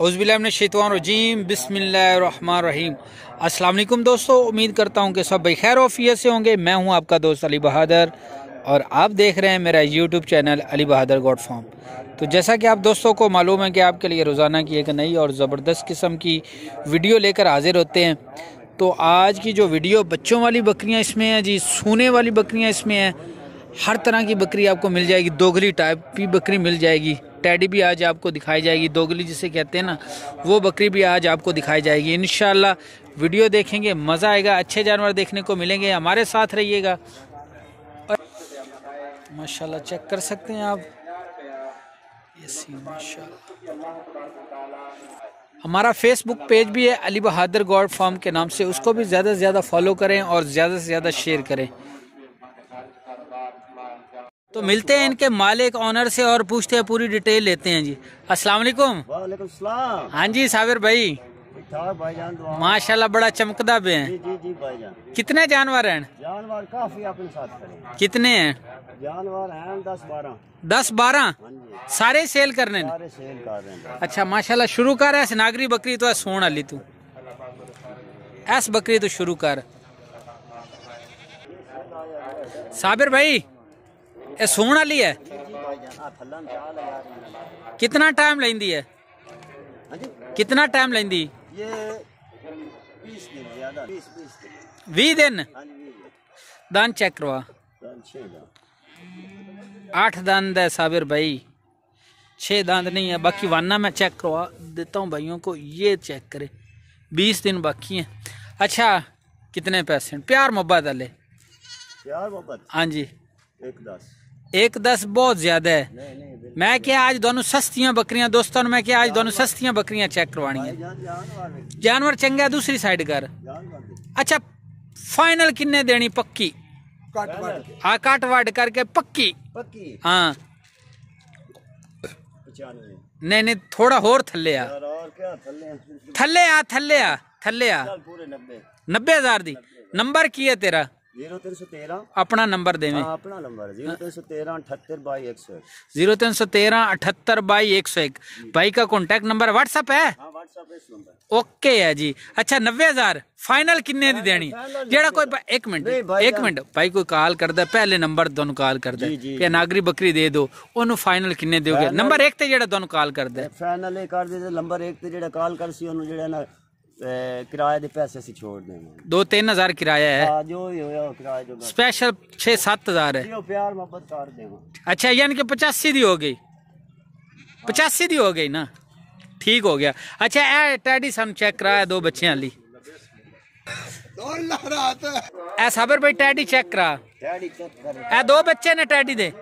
उज़बिल्लाशीतवानरजीम बिसमीम असलम दोस्तों उम्मीद करता हूँ कि सब बखैर वफ़ीत से होंगे मैं हूँ आपका दोस्त अली बहादुर और आप देख रहे हैं मेरा YouTube channel Ali Bahadur goat farm तो जैसा कि आप दोस्तों को मालूम है कि आपके लिए रोज़ाना की एक नई और ज़बरदस्त किस्म की वीडियो लेकर हाजिर होते हैं तो आज की जो वीडियो बच्चों वाली बकरियाँ इसमें हैं जी सूने वाली बकरियाँ इसमें हैं हर तरह की बकरी आपको मिल जाएगी दोगली टाइप की बकरी मिल जाएगी टैडी भी आज आपको दिखाई जाएगी दोगली जिसे कहते हैं ना वो बकरी भी आज आपको दिखाई जाएगी इन वीडियो देखेंगे मज़ा आएगा अच्छे जानवर देखने को मिलेंगे हमारे साथ रहिएगा माशाल्लाह चेक कर सकते हैं आप हमारा फेसबुक पेज भी है अली बहादुर गॉड फार्म के नाम से उसको भी ज़्यादा से ज़्यादा फॉलो करें और ज़्यादा से ज़्यादा शेयर करें तो मिलते हैं इनके मालिक ऑनर से और पूछते हैं पूरी डिटेल लेते हैं जी अस्सलाम वालेकुम हाँ जी साबिर भाई माशाल्लाह बड़ा चमकदा भी है जी, जी, जी कितने जानवर हैं जानवर काफी अपने साथ कितने हैं जानवर हैं दस बारह दस बारह सारे सेल करने सारे सेल कर अच्छा माशाल्लाह शुरू कर ऐसे नागरी बकरी तो है सोन अली तू ऐस बकरी तो शुरू कर साबिर भाई ये सोन वाली है कितना टाइम लेंदी है हाँ कितना टाइम लेंदी भी हाँ दिन दान चेक करवा आठ दंद है साबिर भाई छः दांत नहीं है बाकी वाना मैं चेक करवा देता हूँ भाइयों को ये चेक करे बीस दिन बाकी हैं अच्छा कितने पैसे प्यार मोहब्बत वाले प्यार मोहब्बत हाँ जी एक दस एक दस बहुत ज्यादा है मैं क्या आज दोनों सस्तियां बकरियां दोस्तों मैं क्या आज दोनों सस्तियां बकरियां चेक करवानी है जानवर चंगा दूसरी साइड कर अच्छा फाइनल किन्ने देनी पक्की हाँ काट वाट करके पक्की हाँ नहीं नहीं थोड़ा और थले आ थले आ थले आ थले आ नब्बे हजार दी नंबर की है तेरा जीरो तीन सौ तेरह अपना नंबर देवे हाँ, अपना नंबर जीरो तीन सौ तेरह अठहत्तर बाई एक सौ एक जीरो तीन सौ तेरह अठहत्तर बाई एक सौ एक भाई का कॉन्टेक्ट हाँ, नंबर व्हाट्सअप है व्हाट्सअप ओके है जी अच्छा नब्बे हजार फाइनल किन्ने दी हाँ, देनी जेड़ा कोई एक मिनट एक मिनट भाई कोई कॉल कर दे पहले नंबर दोनों कॉल कर दे या नागरी बकरी दे दो ओनू फाइनल किन्ने दोगे नंबर एक ते जेड़ा दोनों कॉल कर दे फाइनल कर दे नंबर एक ते जेड़ा कॉल कर सी ओनू जेड़ा ना किराया के पैसे से छोड़ देंगे दो तीन हजार किराया है हाँ, जो भी होया किराया जो स्पेशल छह सात हजार है प्यार कर अच्छा यानी कि पचासी दी हो गई पचासी दी हो गई ना ठीक हो गया अच्छा ए टैडी सन चेक कराया दो बच्चे वाली ए साबर भाई टैडी चेक करा ए दो बच्चे ने टैडी दे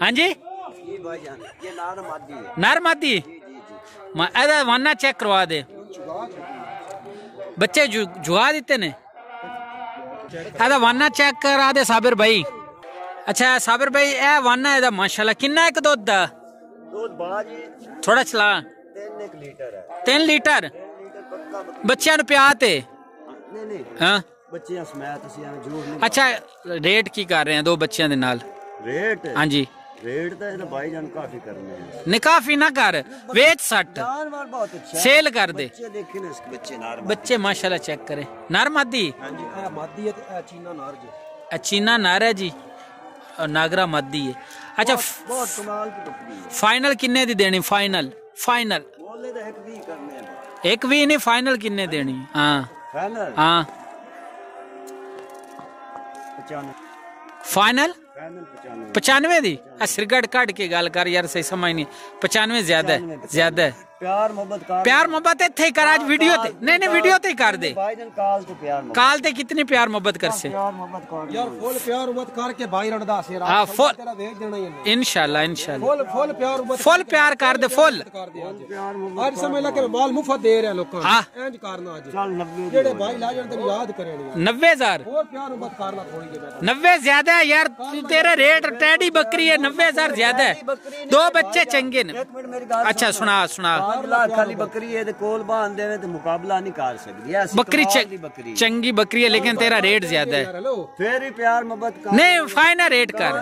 हाँ जी ये नर मादी नर मादी वाना चेक करवा दे बच्चे जुआ देते ने ਇਹਦਾ ਵਾਨਾ ਚੈੱਕ ਕਰਾ ਦੇ ਸਾਬਰ ਭਾਈ ਅੱਛਾ ਸਾਬਰ ਭਾਈ ਇਹ ਵਾਨਾ ਇਹਦਾ ਮਾਸ਼ਾਅੱਲਾ ਕਿੰਨਾ ਇੱਕ ਦੁੱਧ ਦਾ ਦੁੱਧ ਬੜਾ ਜੀ ਥੋੜਾ ਚਲਾ 3 ਲੀਟਰ ਹੈ 3 ਲੀਟਰ ਬੱਚਿਆਂ ਨੂੰ ਪਿਆ ਤੇ ਨਹੀਂ ਨਹੀਂ ਹਾਂ ਬੱਚਿਆਂ ਸਮੈਤ ਅਸੀਂ ਐਵੇਂ ਜ਼ਰੂਰ ਨਹੀਂ ਅੱਛਾ ਰੇਟ ਕੀ ਕਰ ਰਹੇ ਆ ਦੋ ਬੱਚਿਆਂ ਦੇ ਨਾਲ ਰੇਟ ਹਾਂਜੀ रेट तो भाई जान काफी करने हैं निकाफी ना कर सट बहुत अच्छा सेल कर दे बच्चे ना इसके बच्चे बच्चे माशाल्लाह चेक करें हाँ जी हाँ, मादी है हाँ, नार जी अचीना नार है जी और नागरा मादी है अच्छा बहुत कमाल की फाइनल किन्ने दी देनी फाइनल फाइनल बोले दी सिरगढ़ काट के गल कर यार सही समझ नहीं पचानवे ज्यादा है ज्यादा है प्यार मोहब्बत प्यार मोहब्बत थे कर आज वीडियो थे नहीं नहीं वीडियो थे कर दे काल ते कितनी प्यार मोहब्बत कर से यार फुल प्यार मोहब्बत कर के भाई रणदा से हां फुल इंशाल्लाह इंशाल्लाह फुल फुल प्यार मोहब्बत फुल प्यार कर दे फुल आज समय लगे माल मुफ्त दे रहे लोग इंज हाँ। करना आज जेड़े भाई लाजन ते याद करे 90000 और प्यार मोहब्बत करना थोड़ी 90 ज्यादा यार तेरा रेट टेडी बकरी है नब्बे हजार ज्यादा है दो बच्चे चंगे ने अच्छा सुना सुना खाली बकरी है तो मुकाबला नहीं कर सकती बकरी चंगी बकरी है लेकिन तेरा रेट ज्यादा है फिर ही प्यार मोहब्बत नहीं फाइनल रेट कर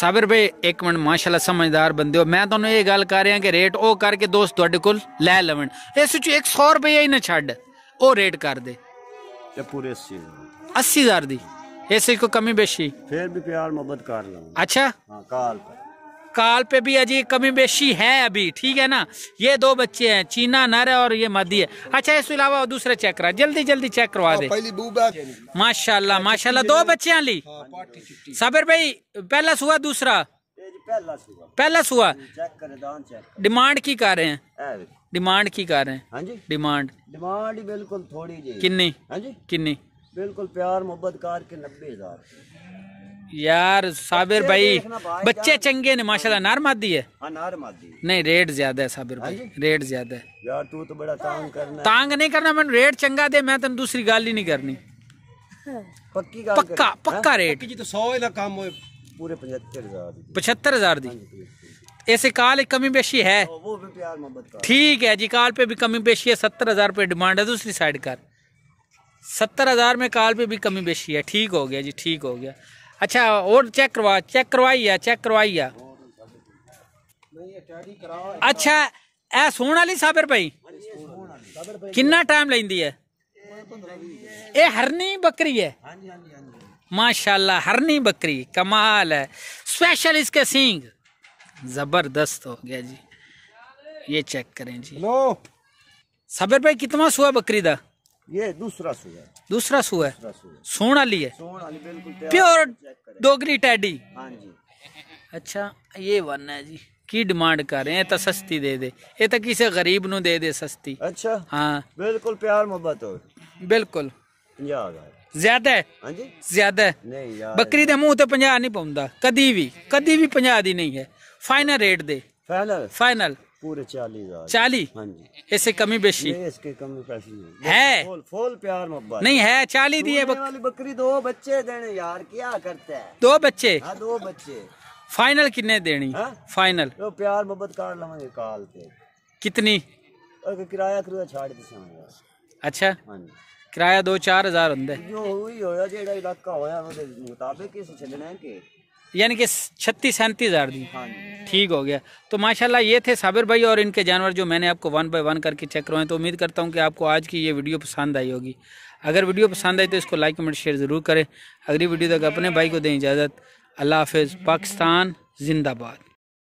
साबिर भाई एक मिनट माशाल्लाह समझदार बंदे हो मैं तुम्हें तो ਗੱਲ गल कर रहा कि रेट ਕਰਕੇ करके दोस्त थोड़े को लै लवन इस एक सौ रुपया ही ना ਉਹ ਰੇਟ ਕਰ ਦੇ ਤੇ ਪੂਰੇ 80000 80000 इस को कमी बेशी फिर भी प्यार मोहब्बत कर लूँ अच्छा हाँ, काल पे काल पे भी अजी कमी बेशी है अभी ठीक है ना ये दो बच्चे हैं चीना नर है और ये मदी है अच्छा इसके अलावा दूसरा चेक करा जल्दी जल्दी चेक करवा हाँ, दे माशाल्लाह माशाल्लाह दो बच्चे ली हाँ, साबिर भाई पहला सुआ दूसरा पहला सुआ डिमांड की कर रहे हैं डिमांड की कर रहे हैं डिमांड हाँ डिमांड बिल्कुल थोड़ी किन्नी किन्नी बिल्कुल प्यार मोहब्बत कार के नब्बे हजार यार साबिर भाई, भाई बच्चे चंगे ने माशाल्लाह नार मार दी है हाँ, नार मार दी नहीं रेट ज्यादा है साबिर भाई हाँ रेट ज्यादा है यार तू तो बड़ा तांग करना तांग नहीं करना मैं रेट चंगा दे मैं तेन दूसरी गल ही नहीं करनी पक्की गाल पक्का कर, हाँ? पक्का रेट जी तो 100 ਦਾ ਕੰਮ ਹੋਏ ਪੂਰੇ 75000 ਦੀ 75000 ਦੀ ऐसे काल कमी बेशी है वो भी प्यार मोहब्बत ठीक है जी काल पे भी कमी बेशी है सत्तर हजार डिमांड है दूसरी साइड कर सत्तर हज़ार में काल पे भी कमी बेशी है ठीक हो गया जी ठीक हो गया अच्छा और चेक करवा चेक करवाइया चेक करवाइया अच्छा ऐ सोन वाली साबिर भाई किन्ना टाइम ली है ये हरनी बकरी है माशाल्लाह हरनी बकरी कमाल है स्पेशल इसके सींग जबरदस्त हो गया जी ये चेक करें जी लो साबिर भाई कितना सुआ बकरी दा ये दूसरा सूअ है दूसरा सूअ है सोन वाली प्योर डोगरी टैडी हाँ जी अच्छा ये वन है जी की डिमांड कर रहे हैं तो सस्ती दे दे ये तो किसी गरीब नु दे दे सस्ती अच्छा हाँ बिल्कुल प्यार मोहब्बत हो बिल्कुल ज्यादा है हाँ ज्यादा है बकरी के मुंह तो पंजा नहीं पाता कदी भी कदी भी पंजा की नहीं है फाइनल रेट दे फाइनल फाइनल पूरे चालीस चालीस हाँ इससे कमी बेशी इसके कमी पैसे है फूल, फूल प्यार नहीं है चालीस दिए बक... बकरी दो बच्चे देने यार क्या करते हैं दो बच्चे हाँ दो बच्चे फाइनल कितने देनी हा? फाइनल तो प्यार मोहब्बत काट लवेंगे काल पे कितनी किराया किराया छाड़ दे अच्छा हाँ किराया दो चार हजार होंगे जो हुई होया जेड़ा इलाका होया मुताबिक किस चलना यानी कि छत्तीस सैंतीस हज़ार दी हाँ ठीक हो गया तो माशाल्लाह ये थे साबिर भाई और इनके जानवर जो मैंने आपको वन बाय वन करके चेक करवाए तो उम्मीद करता हूँ कि आपको आज की ये वीडियो पसंद आई होगी अगर वीडियो पसंद आई तो इसको लाइक कमेंट शेयर ज़रूर करें अगली वीडियो तक अपने भाई को दें इजाज़त अल्लाह हाफ पाकिस्तान जिंदाबाद